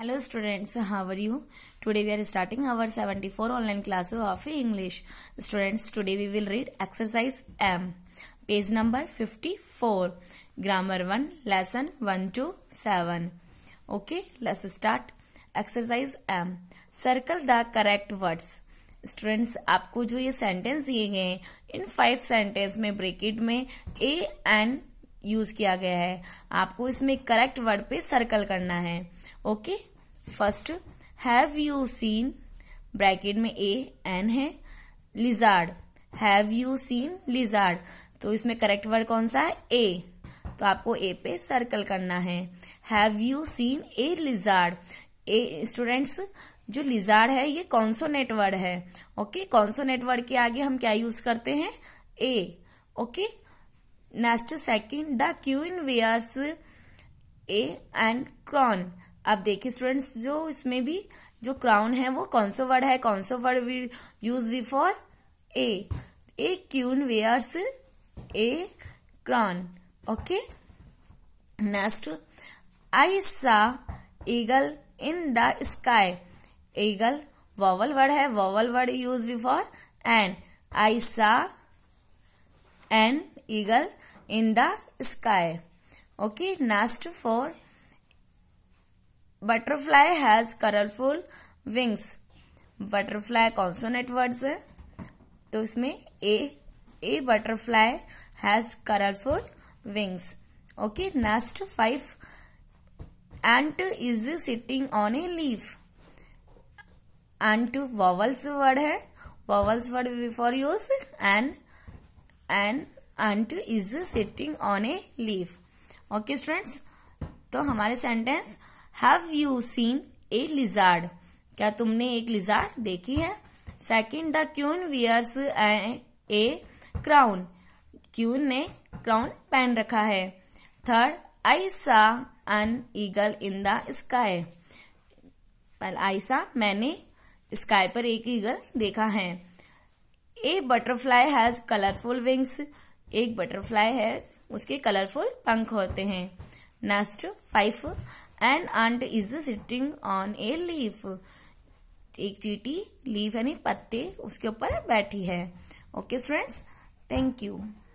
Hello students, how are you? Today we are starting our 74 online class of English. Students, today we will read exercise M, page number 54, grammar 1, lesson 1 to 7. Okay, let's start. Exercise M, circle the correct words. Students आपको जो ये sentence दिए गए हैं इन five sentence में bracket में a and use किया गया है आपको इसमें करेक्ट वर्ड पे सर्कल करना है okay first have you seen bracket में ए एन है lizard have you seen lizard तो इसमें करेक्ट वर्ड कौन सा है ए तो आपको ए पे सर्कल करना है have you seen a lizard a students जो लिजार्ड है ये कॉन्सोनेट वर्ड है ओके कॉन्सोनेट वर्ड के आगे हम क्या यूज करते हैं a okay next second the queen wears a and crown आप देखिए स्टूडेंट्स जो इसमें भी जो क्राउन है वो कौन सा वर्ड है कौन सा word we use before a a queen wears a crown okay next I saw eagle in the sky eagle vowel word है vowel word use before and an I saw an eagle in the sky. Okay next for butterfly has colourful wings butterfly consonant words है तो इसमें a a butterfly has colourful wings okay next five ant is sitting on a leaf ant vowels word है vowels word before use and and ant is sitting on a leaf okay students तो हमारे sentence have you seen a lizard क्या तुमने एक lizard देखी है second the queen wears a crown queen ने crown पहन रखा है third I saw an eagle in the sky पहला आई सा मैंने स्काई पर एक ईगल देखा है a butterfly has colourful wings एक बटरफ्लाई है उसके कलरफुल पंख होते हैं next five an ant is sitting on a leaf एक चीटी लीफ यानी पत्ते उसके ऊपर बैठी है ओके स्टूडेंट्स थैंक यू